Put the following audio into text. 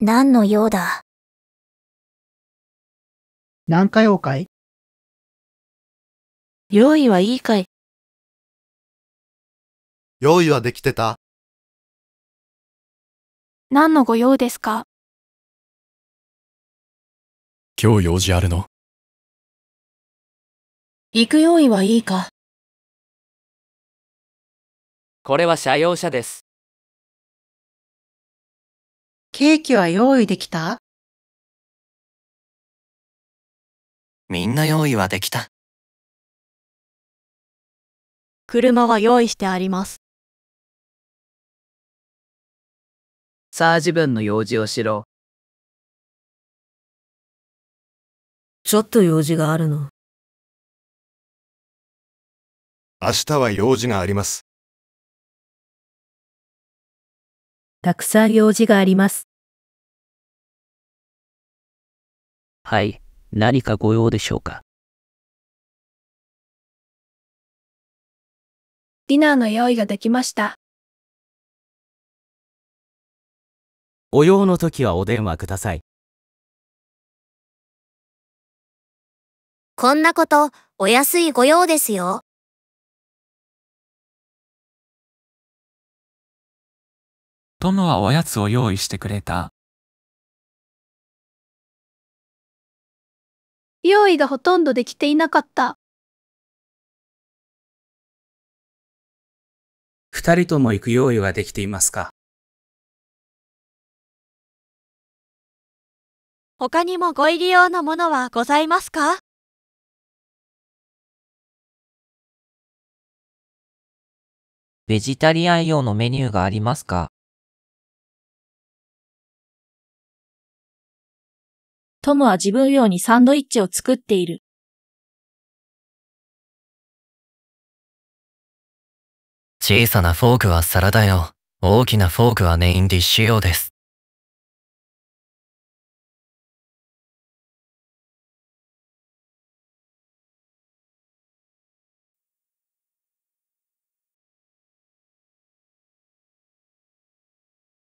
何の用だ何回用かい用意はいいかい用意はできてた何のご用ですか今日用事あるの行く用意はいいかこれは社用車です。ケーキは用意できたみんな用意はできた。車は用意してあります。さあ自分の用事をしろ。ちょっと用事があるの。明日は用事があります。たくさん用事があります。はい、何かご用でしょうか。ディナーの用意ができました。お用の時はお電話ください。こんなこと、お安いご用ですよ。ムはおやつを用意してくれた。用意がほとんどできていなかった。二人とも行く用意はできていますか他にもご入り用のものはございますかベジタリアン用のメニューがありますかトムは自分用にサンドイッチを作っている。小さなフォークはサラダ用、大きなフォークはメインディッシュ用です。